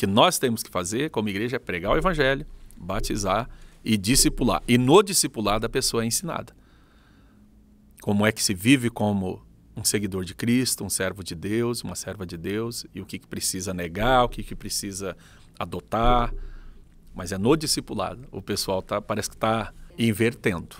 que nós temos que fazer como igreja é pregar o evangelho, batizar e discipular. E no discipulado a pessoa é ensinada. Como é que se vive como um seguidor de Cristo, um servo de Deus, uma serva de Deus, e o que, que precisa negar, o que, que precisa adotar. Mas é no discipulado. O pessoal tá, parece que está invertendo.